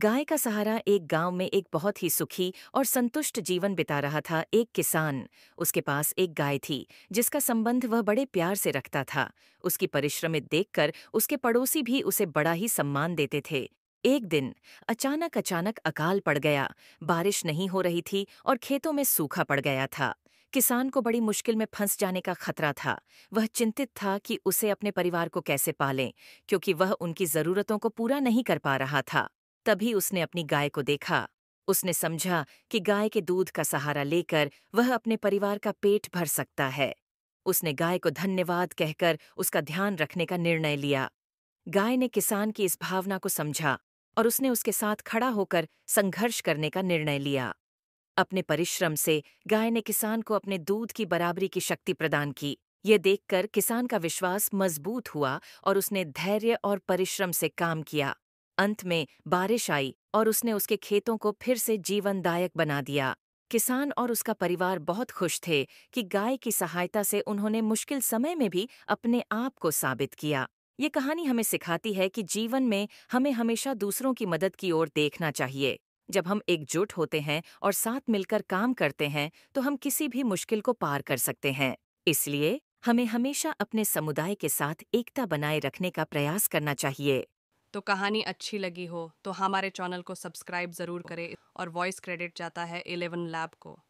गाय का सहारा एक गांव में एक बहुत ही सुखी और संतुष्ट जीवन बिता रहा था एक किसान उसके पास एक गाय थी जिसका संबंध वह बड़े प्यार से रखता था उसकी परिश्रमित देखकर उसके पड़ोसी भी उसे बड़ा ही सम्मान देते थे एक दिन अचानक अचानक अकाल पड़ गया बारिश नहीं हो रही थी और खेतों में सूखा पड़ गया था किसान को बड़ी मुश्किल में फंस जाने का खतरा था वह चिंतित था कि उसे अपने परिवार को कैसे पालें क्योंकि वह उनकी ज़रूरतों को पूरा नहीं कर पा रहा था तभी उसने अपनी गाय को देखा उसने समझा कि गाय के दूध का सहारा लेकर वह अपने परिवार का पेट भर सकता है उसने गाय को धन्यवाद कहकर उसका ध्यान रखने का निर्णय लिया गाय ने किसान की इस भावना को समझा और उसने उसके साथ खड़ा होकर संघर्ष करने का निर्णय लिया अपने परिश्रम से गाय ने किसान को अपने दूध की बराबरी की शक्ति प्रदान की यह देखकर किसान का विश्वास मजबूत हुआ और उसने धैर्य और परिश्रम से काम किया अंत में बारिश आई और उसने उसके खेतों को फिर से जीवनदायक बना दिया किसान और उसका परिवार बहुत खुश थे कि गाय की सहायता से उन्होंने मुश्किल समय में भी अपने आप को साबित किया ये कहानी हमें सिखाती है कि जीवन में हमें हमेशा दूसरों की मदद की ओर देखना चाहिए जब हम एकजुट होते हैं और साथ मिलकर काम करते हैं तो हम किसी भी मुश्किल को पार कर सकते हैं इसलिए हमें हमेशा अपने समुदाय के साथ एकता बनाए रखने का प्रयास करना चाहिए तो कहानी अच्छी लगी हो तो हमारे चैनल को सब्सक्राइब ज़रूर करें और वॉइस क्रेडिट जाता है एलेवन लैब को